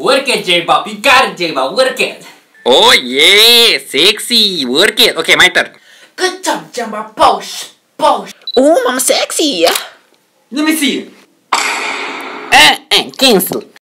Work it, J-Bob. You got it, j Work it. Oh, yeah. Sexy. Work it. Okay, my turn. Good job, J-Bob. Bosh. Bosh. Oh, I'm sexy. Let me see. Uh, uh, cancel.